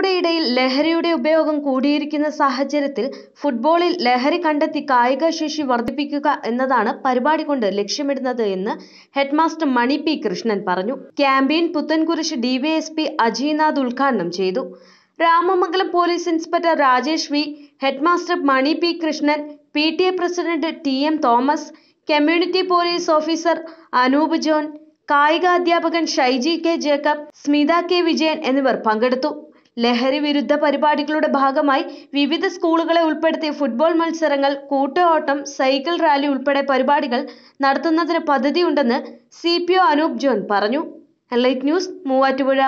കുട്ടികളുടെ ഇടയിൽ ലഹരിയുടെ ഉപയോഗം കൂടിയിരിക്കുന്ന സാഹചര്യത്തിൽ ഫുട്ബോളിൽ ലഹരി കണ്ടെത്തി കായിക ശേഷി വർദ്ധിപ്പിക്കുക എന്നതാണ് പരിപാടി കൊണ്ട് ലക്ഷ്യമിടുന്നത് എന്ന് ഹെഡ്മാസ്റ്റർ മണി പി കൃഷ്ണൻ പറഞ്ഞു ക്യാമ്പയിൻ പുത്തൻകുരിശ് ഡിവൈഎസ്പി അജയ്നാഥ് ഉദ്ഘാടനം ചെയ്തു Ramamangalam police inspector Rajesh V headmaster Mani P Krishnan P T A president T M Thomas community police officer Anoop John കായിക അധ്യാപകൻ ഷൈജി കെ ജേക്കബ് സ്മിത കെ വിജയൻ എന്നിവർ പങ്കെടുത്തു ലഹരി വിരുദ്ധ പരിപാടികളുടെ ഭാഗമായി വിവിധ സ്കൂളുകളെ ഉൾപ്പെടുത്തി ഫുട്ബോൾ മത്സരങ്ങൾ ഓട്ടം സൈക്കിൾ റാലി ഉൾപ്പെടെ പരിപാടികൾ നടത്തുന്നതിന് പദ്ധതിയുണ്ടെന്ന് C P O Anoop John പറഞ്ഞു ലൈറ്റ് ന്യൂസ് മൂവാറ്റുപുഴ